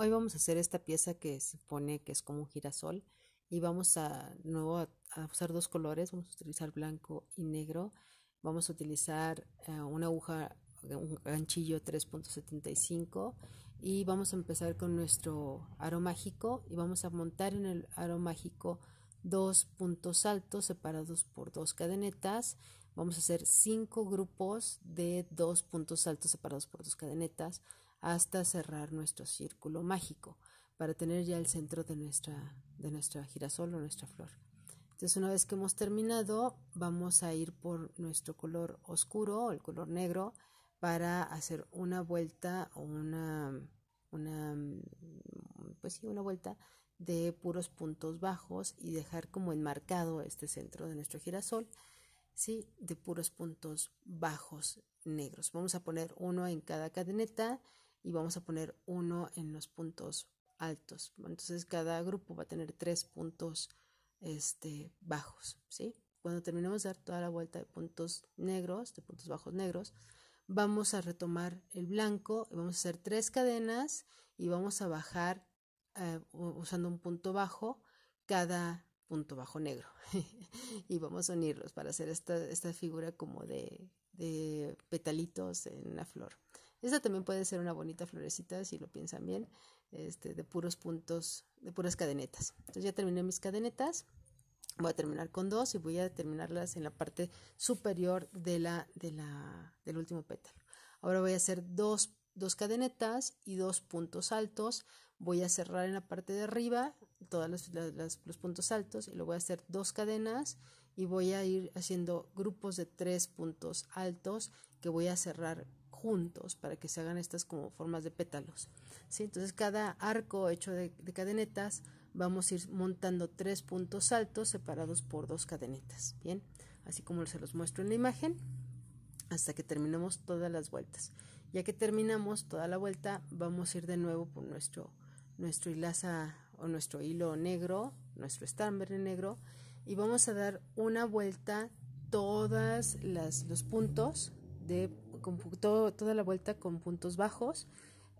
Hoy vamos a hacer esta pieza que se pone que es como un girasol y vamos a nuevo a, usar dos colores, vamos a utilizar blanco y negro. Vamos a utilizar eh, una aguja, un ganchillo 3.75 y vamos a empezar con nuestro aro mágico y vamos a montar en el aro mágico dos puntos altos separados por dos cadenetas. Vamos a hacer cinco grupos de dos puntos altos separados por dos cadenetas hasta cerrar nuestro círculo mágico para tener ya el centro de nuestra, de nuestra girasol o nuestra flor. Entonces una vez que hemos terminado vamos a ir por nuestro color oscuro el color negro para hacer una vuelta o una, una, pues sí, una vuelta de puros puntos bajos y dejar como enmarcado este centro de nuestro girasol, sí, de puros puntos bajos negros. Vamos a poner uno en cada cadeneta y vamos a poner uno en los puntos altos. Entonces cada grupo va a tener tres puntos este, bajos, ¿sí? Cuando terminemos de dar toda la vuelta de puntos negros, de puntos bajos negros, vamos a retomar el blanco, y vamos a hacer tres cadenas y vamos a bajar eh, usando un punto bajo cada punto bajo negro y vamos a unirlos para hacer esta, esta figura como de petalitos en la flor. Esta también puede ser una bonita florecita, si lo piensan bien, este, de puros puntos, de puras cadenetas. Entonces ya terminé mis cadenetas. Voy a terminar con dos y voy a terminarlas en la parte superior de la, de la, del último pétalo. Ahora voy a hacer dos, dos cadenetas y dos puntos altos. Voy a cerrar en la parte de arriba todos los, los puntos altos y lo voy a hacer dos cadenas y voy a ir haciendo grupos de tres puntos altos que voy a cerrar juntos para que se hagan estas como formas de pétalos. ¿sí? Entonces cada arco hecho de, cadenetas vamos a ir montando tres puntos altos separados por dos cadenetas. Bien, así como se los muestro en la imagen hasta que terminemos todas las vueltas. Ya que terminamos toda la vuelta, vamos a ir de nuevo por nuestro, nuestro hilaza o nuestro hilo negro, nuestro estambre negro, y vamos a dar una vuelta todas las los puntos de con toda la vuelta con puntos bajos,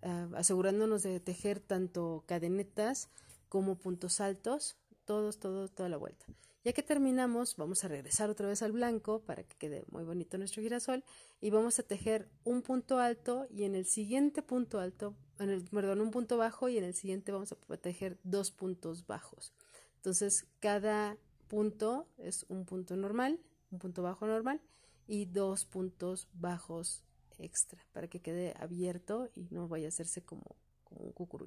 ah, asegurándonos de tejer tanto cadenetas como puntos altos, todos, todo, toda la vuelta. Ya que terminamos, vamos a regresar otra vez al blanco para que quede muy bonito nuestro girasol y vamos a tejer un punto alto y en el siguiente punto alto, en el, perdón, un punto bajo y en el siguiente vamos a tejer dos puntos bajos. Entonces, cada punto es un punto normal, un punto bajo normal y dos puntos bajos extra para que quede abierto y no vaya a hacerse como, un cucurucho.